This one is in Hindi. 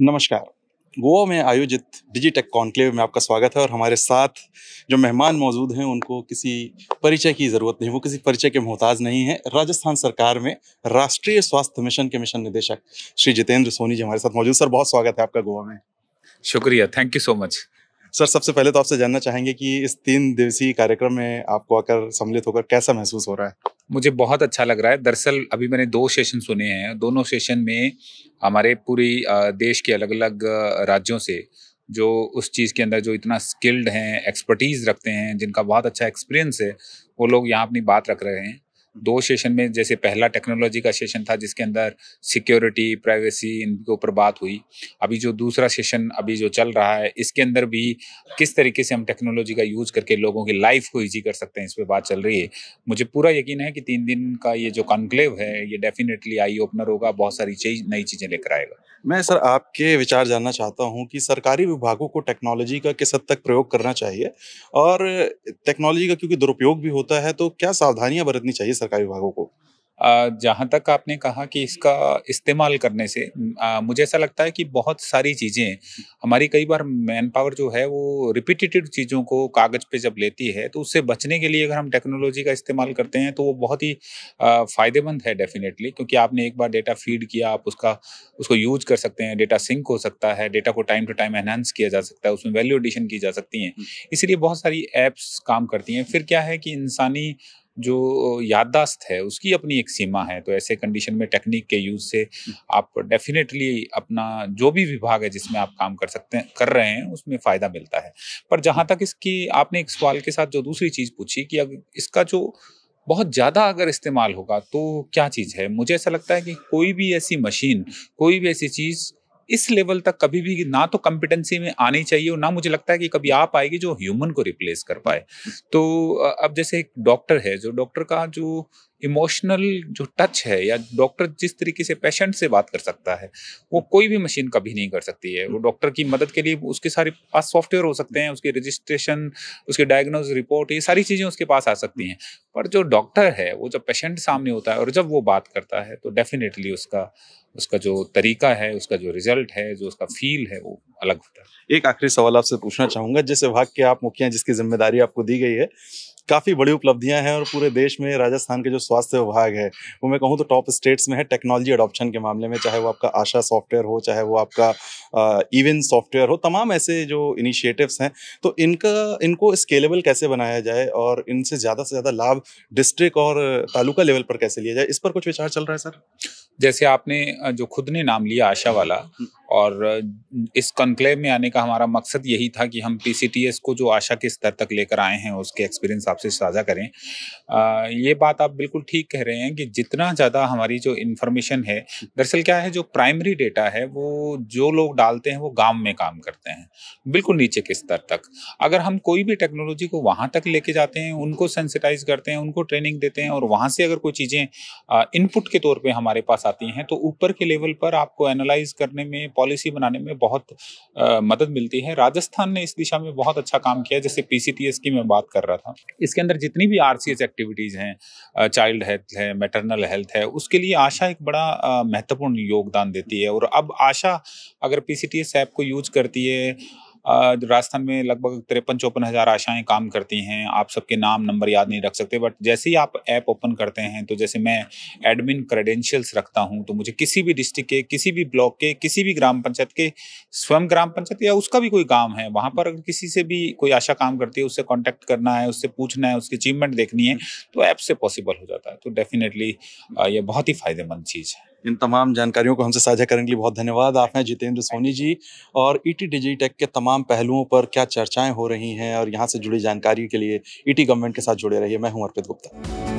नमस्कार गोवा में आयोजित डिजिटेक कॉन्क्लेव में आपका स्वागत है और हमारे साथ जो मेहमान मौजूद हैं उनको किसी परिचय की ज़रूरत नहीं वो किसी परिचय के मोहताज नहीं है राजस्थान सरकार में राष्ट्रीय स्वास्थ्य मिशन के मिशन निदेशक श्री जितेंद्र सोनी जी हमारे साथ मौजूद सर बहुत स्वागत है आपका गोवा में शुक्रिया thank you so much sir सबसे पहले तो आपसे जानना चाहेंगे कि इस तीन दिवसीय कार्यक्रम में आपको आकर सम्मिलित होकर कैसा महसूस हो रहा है मुझे बहुत अच्छा लग रहा है दरअसल अभी मैंने दो सेशन सुने हैं दोनों सेशन में हमारे पूरी देश के अलग अलग राज्यों से जो उस चीज़ के अंदर जो इतना स्किल्ड हैं एक्सपर्टीज़ रखते हैं जिनका बहुत अच्छा एक्सपीरियंस है वो लोग यहाँ अपनी बात रख रहे हैं दो सेशन में जैसे पहला टेक्नोलॉजी का सेशन था जिसके अंदर सिक्योरिटी प्राइवेसी इनके ऊपर बात हुई अभी जो दूसरा सेशन अभी जो चल रहा है इसके अंदर भी किस तरीके से हम टेक्नोलॉजी का यूज करके लोगों की लाइफ को ईजी कर सकते हैं इस पर बात चल रही है मुझे पूरा यकीन है कि तीन दिन का ये जो कॉन्क्लेव है ये डेफिनेटली आई ओपनर होगा बहुत सारी चीज नई चीज़ें लेकर आएगा मैं सर आपके विचार जानना चाहता हूं कि सरकारी विभागों को टेक्नोलॉजी का किस हद तक प्रयोग करना चाहिए और टेक्नोलॉजी का क्योंकि दुरुपयोग भी होता है तो क्या सावधानियां बरतनी चाहिए सरकारी विभागों को जहाँ तक आपने कहा कि इसका इस्तेमाल करने से मुझे ऐसा लगता है कि बहुत सारी चीज़ें हमारी कई बार मैन पावर जो है वो रिपीटेटिव चीज़ों को कागज़ पे जब लेती है तो उससे बचने के लिए अगर हम टेक्नोलॉजी का इस्तेमाल करते हैं तो वो बहुत ही फ़ायदेमंद है डेफिनेटली क्योंकि आपने एक बार डेटा फीड किया आप उसका उसको यूज कर सकते हैं डेटा सिंक हो सकता है डेटा को टाइम टू टाइम एनहेंस किया जा सकता है उसमें वैल्यू एडिशन की जा सकती हैं हम्म। इसलिए बहुत सारी ऐप्स काम करती हैं फिर क्या है कि इंसानी जो याददाश्त है उसकी अपनी एक सीमा है तो ऐसे कंडीशन में टेक्निक के यूज से आप डेफिनेटली अपना जो भी विभाग है जिसमें आप काम कर सकते हैं कर रहे हैं उसमें फ़ायदा मिलता है पर जहाँ तक इसकी आपने एक सवाल के साथ जो दूसरी चीज़ पूछी कि अगर इसका जो बहुत ज़्यादा अगर इस्तेमाल होगा तो क्या चीज़ है मुझे ऐसा लगता है कि कोई भी ऐसी मशीन कोई भी ऐसी चीज़ इस लेवल तक कभी भी ना तो कम्पिटेंसी में आनी चाहिए और ना मुझे लगता है कि कभी आप आएगी जो ह्यूमन को रिप्लेस कर पाए तो अब जैसे एक डॉक्टर है जो डॉक्टर का जो इमोशनल जो टच है या डॉक्टर जिस तरीके से पेशेंट से बात कर सकता है वो कोई भी मशीन कभी नहीं कर सकती है वो डॉक्टर की मदद के लिए उसके सारे पास सॉफ्टवेयर हो सकते हैं उसके रजिस्ट्रेशन उसके डायग्नोज रिपोर्ट ये सारी चीज़ें उसके पास आ सकती हैं पर जो डॉक्टर है वो जब पेशेंट सामने होता है और जब वो बात करता है तो डेफिनेटली उसका उसका जो तरीका है उसका जो रिजल्ट है जो उसका फील है वो अलग होता है एक आखिरी सवाल आपसे पूछना चाहूंगा जिस विभाग के आप मुखिया जिसकी जिम्मेदारी आपको दी गई है काफ़ी बड़ी उपलब्धियां हैं और पूरे देश में राजस्थान के जो स्वास्थ्य विभाग है वो मैं कहूँ तो टॉप स्टेट्स में है टेक्नोलॉजी अडॉप्शन के मामले में चाहे वो आपका आशा सॉफ्टवेयर हो चाहे वो आपका इवन सॉफ्टवेयर हो तमाम ऐसे जो इनिशिएटिव्स हैं तो इनका इनको स्केलेबल कैसे बनाया जाए और इनसे ज़्यादा से ज़्यादा लाभ डिस्ट्रिक्ट और तालुका लेवल पर कैसे लिया जाए इस पर कुछ विचार चल रहा है सर जैसे आपने जो खुद ने नाम लिया आशा वाला हम्म। और इस कंक्लेव में आने का हमारा मकसद यही था कि हम पी को जो आशा के स्तर तक लेकर आए हैं उसके एक्सपीरियंस आपसे साझा करें आ, ये बात आप बिल्कुल ठीक कह रहे हैं कि जितना ज़्यादा हमारी जो इन्फॉर्मेशन है दरअसल क्या है जो प्राइमरी डेटा है वो जो लोग डालते हैं वो गाँव में काम करते हैं बिल्कुल नीचे के स्तर तक अगर हम कोई भी टेक्नोलॉजी को वहाँ तक लेके जाते हैं उनको सेंसिटाइज करते हैं उनको ट्रेनिंग देते हैं और वहाँ से अगर कोई चीज़ें इनपुट के तौर पर हमारे पास आती हैं तो ऊपर के लेवल पर आपको एनालाइज करने में पॉलिसी बनाने में बहुत आ, मदद मिलती है राजस्थान ने इस दिशा में बहुत अच्छा काम किया जैसे पीसीटीएस की मैं बात कर रहा था इसके अंदर जितनी भी आरसीएच एक्टिविटीज़ हैं चाइल्ड हेल्थ है मेटरनल हेल्थ है उसके लिए आशा एक बड़ा महत्वपूर्ण योगदान देती है और अब आशा अगर पी सी ऐप को यूज करती है राजस्थान में लगभग तिरपन चौपन हजार आशाएं काम करती हैं आप सबके नाम नंबर याद नहीं रख सकते बट जैसे ही आप ऐप ओपन करते हैं तो जैसे मैं एडमिन क्रेडेंशियल्स रखता हूं तो मुझे किसी भी डिस्ट्रिक्ट के किसी भी ब्लॉक के किसी भी ग्राम पंचायत के स्वयं ग्राम पंचायत या उसका भी कोई काम है वहां पर अगर किसी से भी कोई आशा काम करती है उससे कॉन्टैक्ट करना है उससे पूछना है उसकी अचीवमेंट देखनी है तो ऐप से पॉसिबल हो जाता है तो डेफिनेटली ये बहुत ही फायदेमंद चीज़ है इन तमाम जानकारियों को हमसे साझा करने के लिए बहुत धन्यवाद आप हैं जितेंद्र सोनी जी और ई टी डिजी टेक के तमाम पहलुओं पर क्या चर्चाएं हो रही हैं और यहाँ से जुड़ी जानकारी के लिए ई टी गवर्नमेंट के साथ जुड़े रहिए मैं हूँ अर्पित गुप्ता